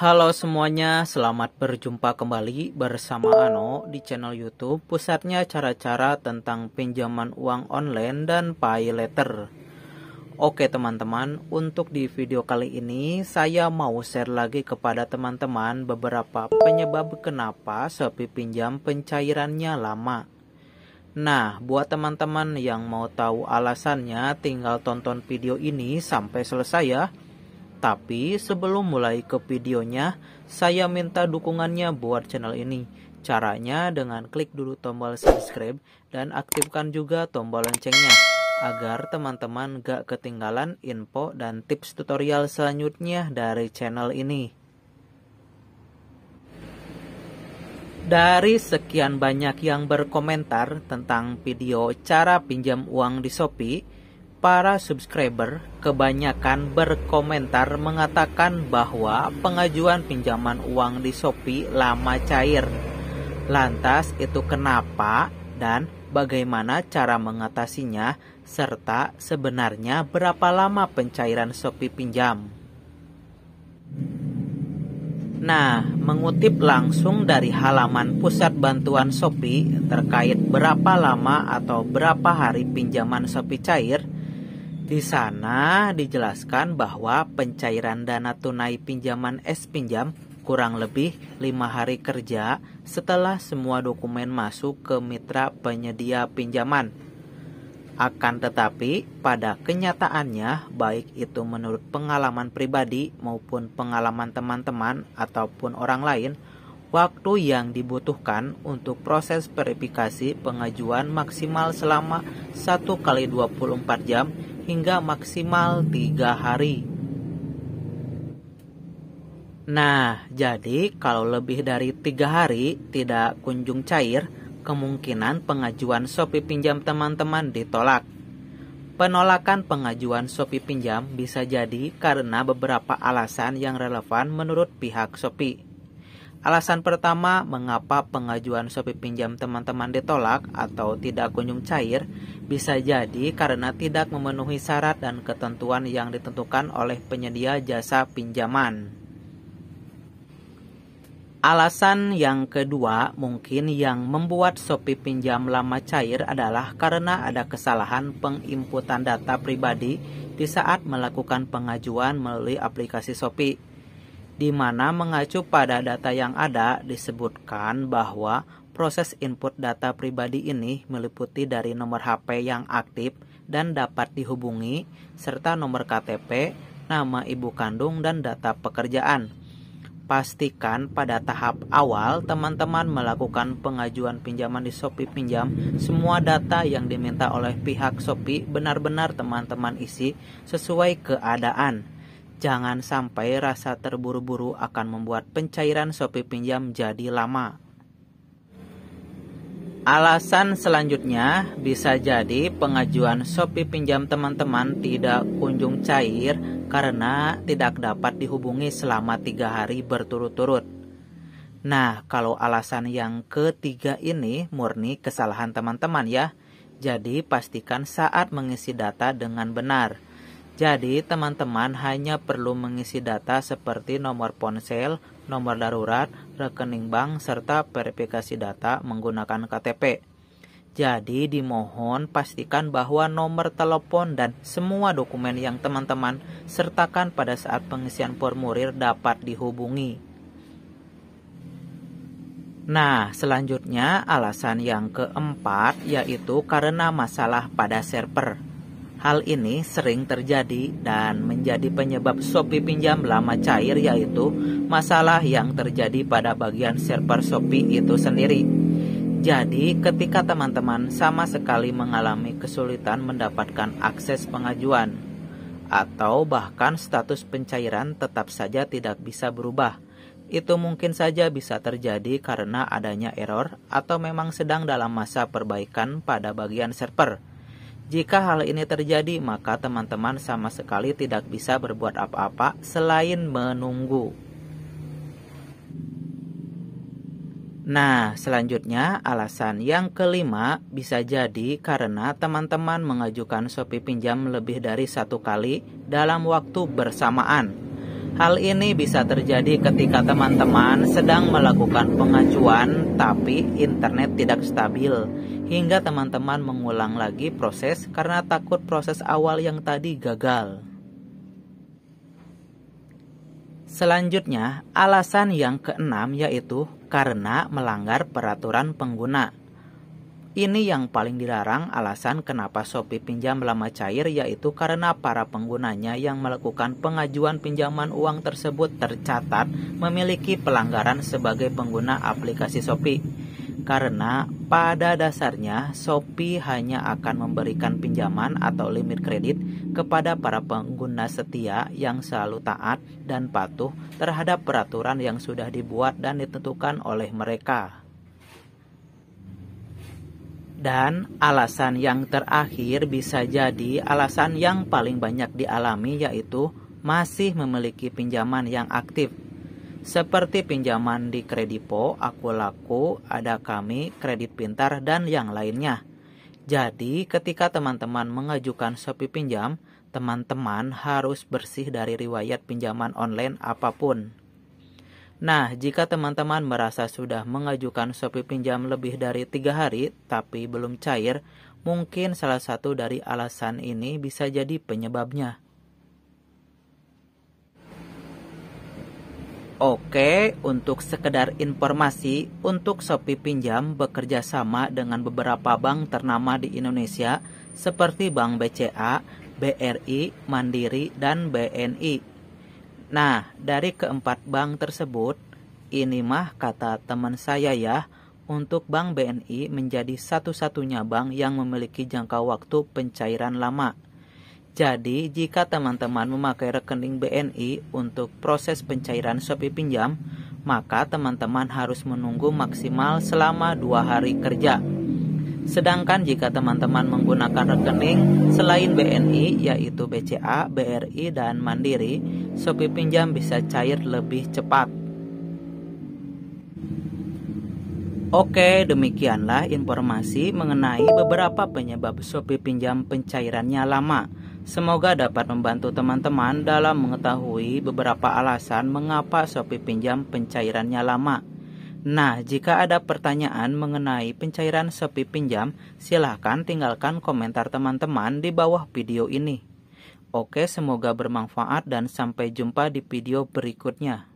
Halo semuanya, selamat berjumpa kembali bersama Ano di channel YouTube pusatnya cara-cara tentang pinjaman uang online dan pay letter. Oke teman-teman, untuk di video kali ini saya mau share lagi kepada teman-teman beberapa penyebab kenapa sepi pinjam pencairannya lama. Nah, buat teman-teman yang mau tahu alasannya, tinggal tonton video ini sampai selesai ya. Tapi sebelum mulai ke videonya, saya minta dukungannya buat channel ini. Caranya dengan klik dulu tombol subscribe dan aktifkan juga tombol loncengnya agar teman-teman gak ketinggalan info dan tips tutorial selanjutnya dari channel ini. Dari sekian banyak yang berkomentar tentang video cara pinjam uang di Shopee, para subscriber kebanyakan berkomentar mengatakan bahwa pengajuan pinjaman uang di Shopee lama cair. Lantas itu kenapa dan bagaimana cara mengatasinya serta sebenarnya berapa lama pencairan Shopee pinjam. Nah, mengutip langsung dari halaman pusat bantuan Shopee terkait berapa lama atau berapa hari pinjaman Shopee cair, di sana dijelaskan bahwa pencairan dana tunai pinjaman S pinjam kurang lebih lima hari kerja setelah semua dokumen masuk ke mitra penyedia pinjaman. Akan tetapi, pada kenyataannya, baik itu menurut pengalaman pribadi maupun pengalaman teman-teman ataupun orang lain, waktu yang dibutuhkan untuk proses verifikasi pengajuan maksimal selama 1 kali 24 jam hingga maksimal tiga hari. Nah, jadi kalau lebih dari tiga hari tidak kunjung cair, kemungkinan pengajuan Shopee pinjam teman-teman ditolak. Penolakan pengajuan Shopee pinjam bisa jadi karena beberapa alasan yang relevan menurut pihak Shopee. Alasan pertama mengapa pengajuan Shopee pinjam teman-teman ditolak atau tidak kunjung cair bisa jadi karena tidak memenuhi syarat dan ketentuan yang ditentukan oleh penyedia jasa pinjaman. Alasan yang kedua mungkin yang membuat Sopi pinjam lama cair adalah karena ada kesalahan penginputan data pribadi di saat melakukan pengajuan melalui aplikasi Sopi. di mana mengacu pada data yang ada disebutkan bahwa Proses input data pribadi ini meliputi dari nomor HP yang aktif dan dapat dihubungi, serta nomor KTP, nama ibu kandung, dan data pekerjaan. Pastikan pada tahap awal teman-teman melakukan pengajuan pinjaman di Shopee Pinjam, semua data yang diminta oleh pihak Shopee benar-benar teman-teman isi sesuai keadaan. Jangan sampai rasa terburu-buru akan membuat pencairan Shopee Pinjam jadi lama. Alasan selanjutnya bisa jadi pengajuan Shopee pinjam teman-teman tidak kunjung cair karena tidak dapat dihubungi selama tiga hari berturut-turut. Nah, kalau alasan yang ketiga ini murni kesalahan teman-teman ya. Jadi pastikan saat mengisi data dengan benar jadi, teman-teman hanya perlu mengisi data seperti nomor ponsel, nomor darurat, rekening bank, serta verifikasi data menggunakan KTP. Jadi, dimohon pastikan bahwa nomor telepon dan semua dokumen yang teman-teman sertakan pada saat pengisian formulir dapat dihubungi. Nah, selanjutnya alasan yang keempat yaitu karena masalah pada server. Hal ini sering terjadi dan menjadi penyebab Shopee pinjam lama cair yaitu masalah yang terjadi pada bagian server Shopee itu sendiri. Jadi ketika teman-teman sama sekali mengalami kesulitan mendapatkan akses pengajuan atau bahkan status pencairan tetap saja tidak bisa berubah. Itu mungkin saja bisa terjadi karena adanya error atau memang sedang dalam masa perbaikan pada bagian server. Jika hal ini terjadi, maka teman-teman sama sekali tidak bisa berbuat apa-apa selain menunggu. Nah, selanjutnya alasan yang kelima bisa jadi karena teman-teman mengajukan Shopee pinjam lebih dari satu kali dalam waktu bersamaan. Hal ini bisa terjadi ketika teman-teman sedang melakukan pengajuan tapi internet tidak stabil hingga teman-teman mengulang lagi proses karena takut proses awal yang tadi gagal. Selanjutnya, alasan yang keenam yaitu karena melanggar peraturan pengguna. Ini yang paling dilarang alasan kenapa Shopee pinjam lama cair yaitu karena para penggunanya yang melakukan pengajuan pinjaman uang tersebut tercatat memiliki pelanggaran sebagai pengguna aplikasi Shopee. Karena pada dasarnya Shopee hanya akan memberikan pinjaman atau limit kredit kepada para pengguna setia yang selalu taat dan patuh terhadap peraturan yang sudah dibuat dan ditentukan oleh mereka. Dan alasan yang terakhir bisa jadi alasan yang paling banyak dialami yaitu masih memiliki pinjaman yang aktif. Seperti pinjaman di Kredipo, Akulaku, Ada Kami, Kredit Pintar, dan yang lainnya. Jadi ketika teman-teman mengajukan Shopee Pinjam, teman-teman harus bersih dari riwayat pinjaman online apapun. Nah, jika teman-teman merasa sudah mengajukan Shopee pinjam lebih dari tiga hari tapi belum cair, mungkin salah satu dari alasan ini bisa jadi penyebabnya. Oke, untuk sekedar informasi, untuk Shopee Pinjam bekerja sama dengan beberapa bank ternama di Indonesia seperti Bank BCA, BRI, Mandiri, dan BNI Nah, dari keempat bank tersebut, ini mah kata teman saya ya, untuk Bank BNI menjadi satu-satunya bank yang memiliki jangka waktu pencairan lama. Jadi, jika teman-teman memakai rekening BNI untuk proses pencairan Shopee Pinjam, maka teman-teman harus menunggu maksimal selama dua hari kerja. Sedangkan jika teman-teman menggunakan rekening selain BNI yaitu BCA, BRI dan Mandiri, Shopee Pinjam bisa cair lebih cepat. Oke, demikianlah informasi mengenai beberapa penyebab Shopee pinjam pencairannya lama. Semoga dapat membantu teman-teman dalam mengetahui beberapa alasan mengapa Shopee pinjam pencairannya lama. Nah, jika ada pertanyaan mengenai pencairan sepi pinjam, silahkan tinggalkan komentar teman-teman di bawah video ini. Oke, semoga bermanfaat dan sampai jumpa di video berikutnya.